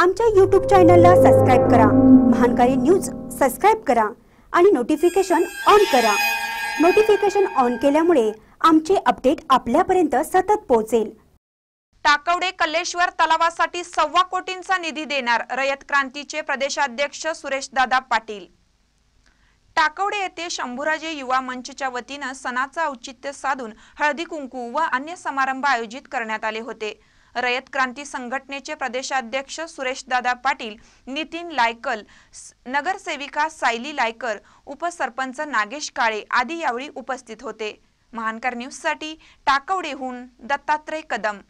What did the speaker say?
आमच्या यूट्यूब चॅनलला सबस्क्राईब करा महानकारी न्यूज सबस्क्राईब करा आणि नोटिफिकेशन ऑन करा नोटिफिकेशन ऑन केल्यामुळे आमचे अपडेट आपल्यापर्यंत सतत पोहोचेल टाकवडे कल्लेश्वर तलावासाठी सव्वा कोटींचा निधी देणार रयत क्रांतीचे प्रदेशाध्यक्ष सुरेश दादा पाटील टाकवडे येथे शंभूराजे युवा मंचच्या वतीनं सणाचं औचित्य साधून हळदी कुंकू व अन्य समारंभ आयोजित करण्यात आले होते रयत क्रांती संघटनेचे प्रदेशाध्यक्ष सुरेशदादा पाटील नितीन लायकल नगरसेविका सायली लायकर उपसरपंच नागेश काळे आदी यावेळी उपस्थित होते महानकर न्यूजसाठी टाकवडेहून दत्तात्रय कदम